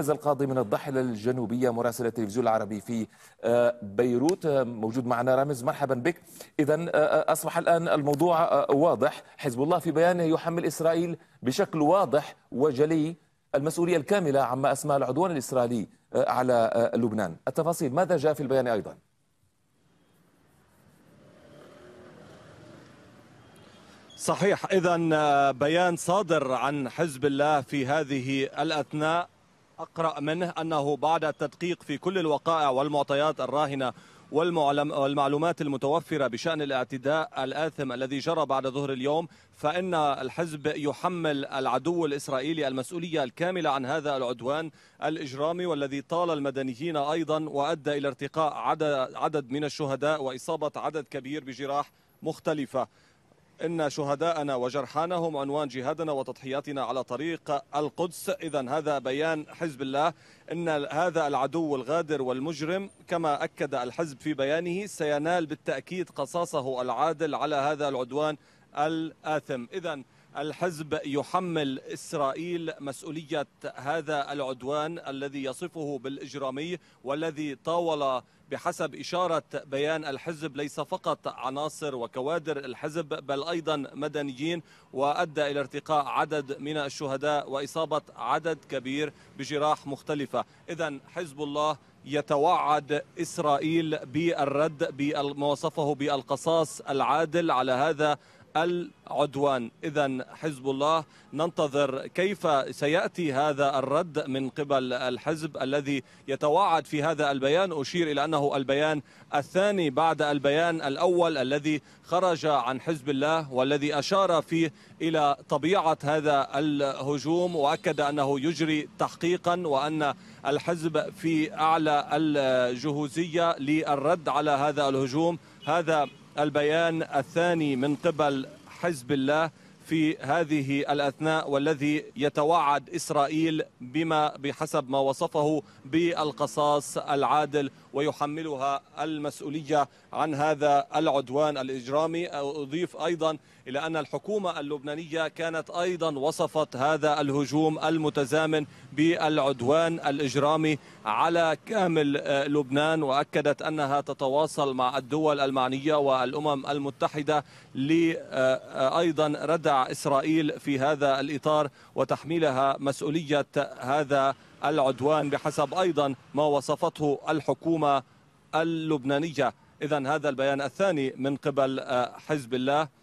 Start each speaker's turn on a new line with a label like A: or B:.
A: رامز القاضي من الضحلة الجنوبية مراسل التلفزيون العربي في آه، بيروت آه، موجود معنا رامز مرحبا بك إذا آه، أصبح الآن الموضوع واضح حزب الله في بيانه يحمل إسرائيل بشكل واضح وجلي المسؤولية الكاملة عما أسمى العدوان الإسرائيلي على لبنان التفاصيل ماذا جاء في البيان أيضا؟ صحيح إذا
B: بيان صادر عن حزب الله في هذه الأثناء أقرأ منه أنه بعد التدقيق في كل الوقائع والمعطيات الراهنة والمعلومات المتوفرة بشأن الاعتداء الآثم الذي جرى بعد ظهر اليوم فإن الحزب يحمل العدو الإسرائيلي المسؤولية الكاملة عن هذا العدوان الإجرامي والذي طال المدنيين أيضا وأدى إلى ارتقاء عدد من الشهداء وإصابة عدد كبير بجراح مختلفة إن شهداءنا وجرحانا هم عنوان جهادنا وتضحياتنا على طريق القدس إذا هذا بيان حزب الله إن هذا العدو الغادر والمجرم كما أكد الحزب في بيانه سينال بالتأكيد قصاصه العادل على هذا العدوان الآثم إذا الحزب يحمل إسرائيل مسؤولية هذا العدوان الذي يصفه بالإجرامي والذي طاول بحسب إشارة بيان الحزب ليس فقط عناصر وكوادر الحزب بل أيضا مدنيين وأدى إلى ارتقاء عدد من الشهداء وإصابة عدد كبير بجراح مختلفة إذا حزب الله يتوعد إسرائيل بالرد بما وصفه بالقصاص العادل على هذا العدوان إذا حزب الله ننتظر كيف سيأتي هذا الرد من قبل الحزب الذي يتوعد في هذا البيان أشير إلى أنه البيان الثاني بعد البيان الأول الذي خرج عن حزب الله والذي أشار فيه إلى طبيعة هذا الهجوم وأكد أنه يجري تحقيقا وأن الحزب في أعلى الجهوزية للرد على هذا الهجوم هذا البيان الثاني من قبل حزب الله في هذه الأثناء والذي يتوعد إسرائيل بما بحسب ما وصفه بالقصاص العادل ويحملها المسؤولية عن هذا العدوان الإجرامي أضيف أيضا إلى أن الحكومة اللبنانية كانت أيضا وصفت هذا الهجوم المتزامن بالعدوان الإجرامي على كامل آه، لبنان وأكدت أنها تتواصل مع الدول المعنية والأمم المتحدة لأيضا آه، آه، ردع إسرائيل في هذا الإطار وتحميلها مسؤولية هذا العدوان بحسب أيضا ما وصفته الحكومة اللبنانية إذا هذا البيان الثاني من قبل آه، حزب الله